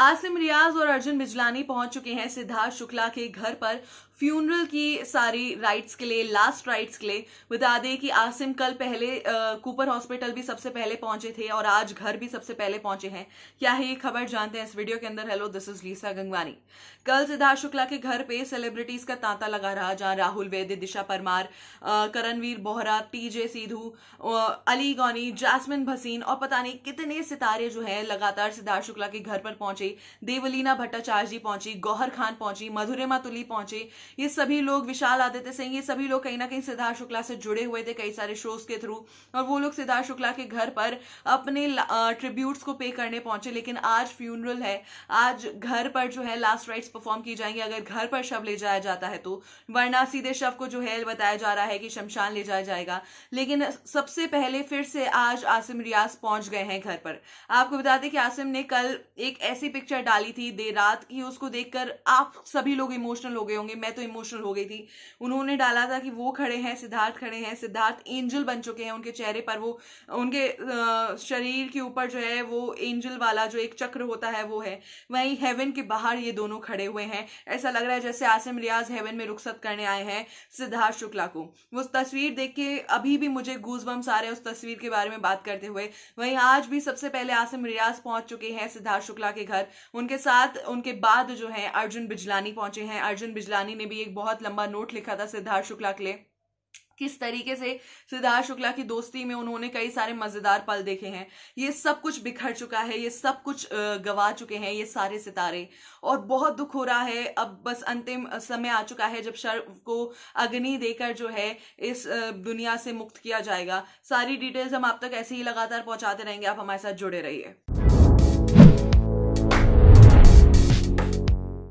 आसिम रियाज और अर्जुन बिजलानी पहुंच चुके हैं सिद्धार्थ शुक्ला के घर पर फ्यूनरल की सारी राइट्स के लिए लास्ट राइट्स के लिए बता दें कि आसिम कल पहले आ, कूपर हॉस्पिटल भी सबसे पहले पहुंचे थे और आज घर भी सबसे पहले पहुंचे हैं क्या है ये खबर जानते हैं इस वीडियो के अंदर hello this is Lisa Gangwani कल सिद्धार्थ शुक्ला के घर पे सेलिब्रिटीज का तांता लगा रहा जहां राहुल वैद्य दिशा परमार करणवीर बोहरा टीजे सिद्धू अली गौनी जासमिन भसीन और पता नहीं कितने सितारे जो है लगातार सिद्धार्थ शुक्ला के घर पर पहुंचे पहुंचे देवलीना भट्टाचार्य जी पहुंची गौहर खान पहुंची मधुरेमा तुली पहुंचे ये सभी लोग विशाल आदित्य सिंह ये सभी लोग कहीं ना कहीं सिद्धार्थ शुक्ला से जुड़े हुए थे कई सारे शोज के थ्रू और वो लोग सिद्धार्थ शुक्ला के घर पर अपने ट्रिब्यूट्स को पे करने पहुंचे लेकिन आज फ्यूनरल है आज घर पर जो है लास्ट राइट्स परफॉर्म की जाएंगे अगर घर पर शव ले जाया जाता है तो वरना सीधे शव को जो है बताया जा रहा है कि शमशान ले जाया जाएगा लेकिन सबसे पहले फिर से आज आसिम रियाज पहुंच गए हैं घर पर आपको बता दें कि आसिम ने कल एक ऐसी पिक्चर डाली थी देर रात की उसको देखकर आप सभी लोग इमोशनल हो गए होंगे मैं तो इमोशनल हो गई थी उन्होंने डाला था कि वो खड़े हैं सिद्धार्थ खड़े हैं सिद्धार्थ एंजल बन चुके हैं उनके चेहरे पर वो उनके शरीर के ऊपर जो है वो एंजल वाला जो एक चक्र होता है वो है वहीं हेवन के बाहर ये दोनों खड़े हुए हैं ऐसा लग रहा है जैसे आसिम रियाज हेवन में रुखसत करने आए हैं सिद्धार्थ शुक्ला को वो तस्वीर देख के अभी भी मुझे गूज आ रहे हैं उस तस्वीर के बारे में बात करते हुए वहीं आज भी सबसे पहले आसिम रियाज पहुंच चुके हैं सिद्धार्थ शुक्ला के घर कर उनके साथ उनके बाद जो है अर्जुन बिजलानी पहुंचे हैं अर्जुन बिजलानी ने भी एक बहुत लंबा नोट लिखा था सिद्धार्थ शुक्ला के लिए किस तरीके से सिद्धार्थ शुक्ला की दोस्ती में उन्होंने कई सारे मजेदार पल देखे हैं ये सब कुछ बिखर चुका है ये सब कुछ गवा चुके हैं ये सारे सितारे और बहुत दुख हो रहा है अब बस अंतिम समय आ चुका है जब शर्व को अग्नि देकर जो है इस दुनिया से मुक्त किया जाएगा सारी डिटेल्स हम आप तक ऐसे ही लगातार पहुंचाते रहेंगे आप हमारे साथ जुड़े रहिए